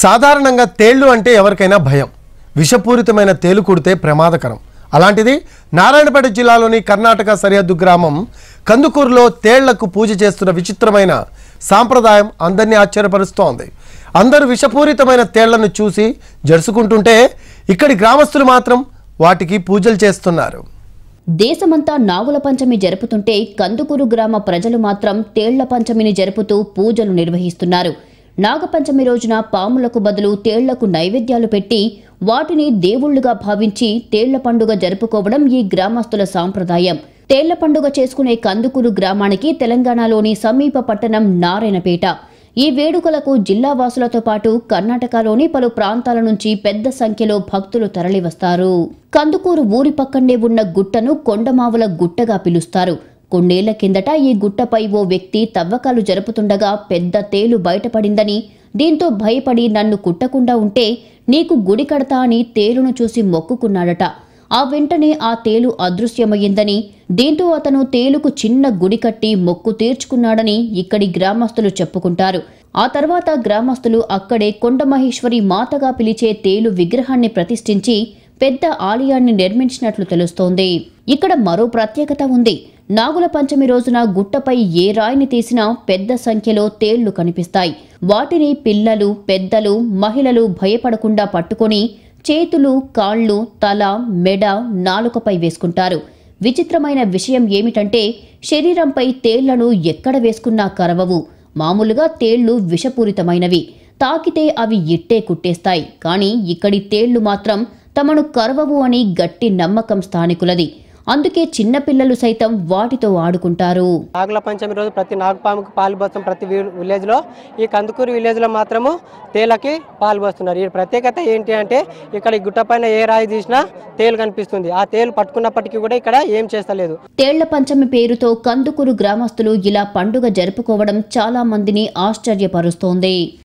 సాధారణంగా తేళ్లు అంటే ఎవరికైనా భయం విషపూరితమైన తేలు కుడితే ప్రమాదకరం అలాంటిది నారాయణపేట జిల్లాలోని కర్ణాటక సరిహద్దు గ్రామం కందుకూరులో తేళ్లకు పూజ చేస్తున్న విచిత్రమైన సాంప్రదాయం అందరినీ ఆశ్చర్యపరుస్తోంది అందరూ విషపూరితమైన తేళ్లను చూసి జరుసుకుంటుంటే ఇక్కడి గ్రామస్తులు మాత్రం వాటికి పూజలు చేస్తున్నారు దేశమంతా నాగుల పంచమి జరుపుతుంటే కందుకూరు గ్రామ ప్రజలు మాత్రం తేళ్ల పంచమిని జరుపుతూ పూజలు నిర్వహిస్తున్నారు నాగపంచమి రోజున పాములకు బదులు తేళ్లకు నైవేద్యాలు పెట్టి వాటిని దేవుళ్లుగా భావించి తేళ్ల పండుగ జరుపుకోవడం ఈ గ్రామస్తుల సాంప్రదాయం తేళ్ల పండుగ చేసుకునే కందుకూరు గ్రామానికి తెలంగాణలోని సమీప పట్టణం నారాయణపేట ఈ వేడుకలకు జిల్లా వాసులతో పాటు కర్ణాటకలోని పలు ప్రాంతాల నుంచి పెద్ద సంఖ్యలో భక్తులు తరలివస్తారు కందుకూరు ఊరి పక్కనే ఉన్న గుట్టను కొండమావుల గుట్టగా పిలుస్తారు కొన్నేళ్ల కిందట ఈ గుట్టపై ఓ వ్యక్తి తవ్వకాలు జరుపుతుండగా పెద్ద తేలు బయటపడిందని దీంతో భయపడి నన్ను కుట్టకుండా ఉంటే నీకు గుడి కడతా అని తేలును చూసి మొక్కుకున్నాడట ఆ వెంటనే ఆ తేలు అదృశ్యమయ్యిందని దీంతో అతను తేలుకు చిన్న గుడి కట్టి మొక్కు తీర్చుకున్నాడని ఇక్కడి గ్రామస్తులు చెప్పుకుంటారు ఆ తర్వాత గ్రామస్తులు అక్కడే కొండమహేశ్వరి మాతగా పిలిచే తేలు విగ్రహాన్ని ప్రతిష్ఠించి పెద్ద ఆలయాన్ని నిర్మించినట్లు తెలుస్తోంది ఇక్కడ మరో ప్రత్యేకత ఉంది నాగుల పంచమి రోజున గుట్టపై ఏ రాయిని తీసినా పెద్ద సంఖ్యలో తేళ్లు కనిపిస్తాయి వాటిని పిల్లలు పెద్దలు మహిళలు భయపడకుండా పట్టుకొని చేతులు కాళ్ళు తల మెడ నాలుకపై వేసుకుంటారు విచిత్రమైన విషయం ఏమిటంటే శరీరంపై తేళ్లను ఎక్కడ వేసుకున్నా కరవవు మామూలుగా తేళ్లు విషపూరితమైనవి తాకితే అవి ఇట్టే కుట్టేస్తాయి కానీ ఇక్కడి తేళ్లు మాత్రం తమను కరవవు అని గట్టి నమ్మకం స్థానికులది అందుకే చిన్నపిల్లలు సైతం వాటితో ఆడుకుంటారు నాగుల పంచమి రోజు ప్రతి నాగపాముకు పాలు పోస్తాం ప్రతి విలేజ్లో ఈ కందుకూరు విలేజ్లో మాత్రము తేలకి పాలు పోస్తున్నారు ఈ ప్రత్యేకత ఏంటి అంటే ఇక్కడ గుట్ట పైన ఏ రాయి తీసినా తేలు కనిపిస్తుంది ఆ తేలు పట్టుకున్నప్పటికీ కూడా ఇక్కడ ఏం చేస్తలేదు తేళ్ల పంచమి పేరుతో కందుకూరు గ్రామస్తులు ఇలా పండుగ జరుపుకోవడం చాలా మందిని ఆశ్చర్యపరుస్తోంది